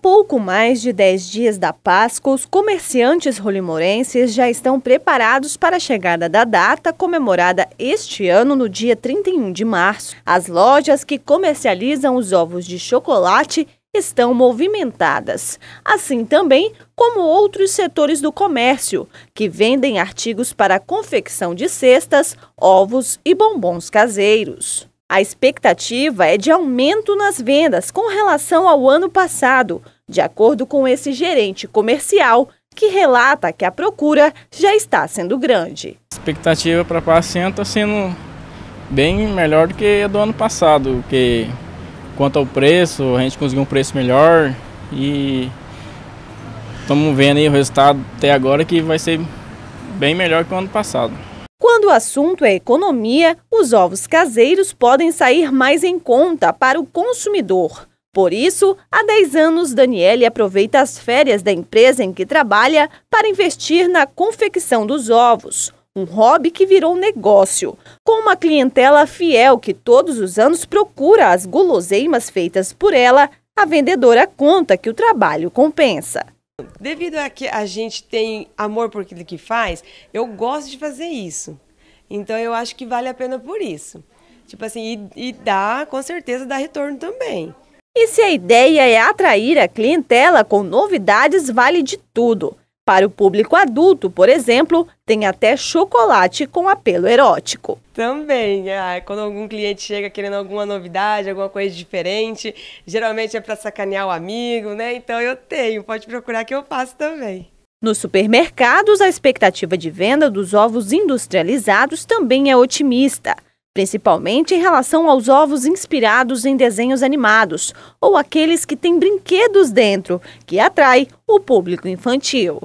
pouco mais de 10 dias da Páscoa, os comerciantes rolimorenses já estão preparados para a chegada da data comemorada este ano no dia 31 de março. As lojas que comercializam os ovos de chocolate estão movimentadas, assim também como outros setores do comércio, que vendem artigos para a confecção de cestas, ovos e bombons caseiros. A expectativa é de aumento nas vendas com relação ao ano passado, de acordo com esse gerente comercial, que relata que a procura já está sendo grande. A expectativa para a paciente está sendo bem melhor do que a do ano passado, que quanto ao preço, a gente conseguiu um preço melhor e estamos vendo aí o resultado até agora que vai ser bem melhor que o ano passado. Quando o assunto é economia, os ovos caseiros podem sair mais em conta para o consumidor. Por isso, há 10 anos, Daniele aproveita as férias da empresa em que trabalha para investir na confecção dos ovos, um hobby que virou negócio, com uma clientela fiel que todos os anos procura as guloseimas feitas por ela. A vendedora conta que o trabalho compensa. Devido a que a gente tem amor por aquilo que faz, eu gosto de fazer isso. Então eu acho que vale a pena por isso. Tipo assim, e, e dá, com certeza, dá retorno também. E se a ideia é atrair a clientela com novidades, vale de tudo. Para o público adulto, por exemplo, tem até chocolate com apelo erótico. Também, ah, quando algum cliente chega querendo alguma novidade, alguma coisa diferente, geralmente é para sacanear o amigo, né? Então eu tenho, pode procurar que eu faço também. Nos supermercados, a expectativa de venda dos ovos industrializados também é otimista principalmente em relação aos ovos inspirados em desenhos animados ou aqueles que têm brinquedos dentro, que atrai o público infantil.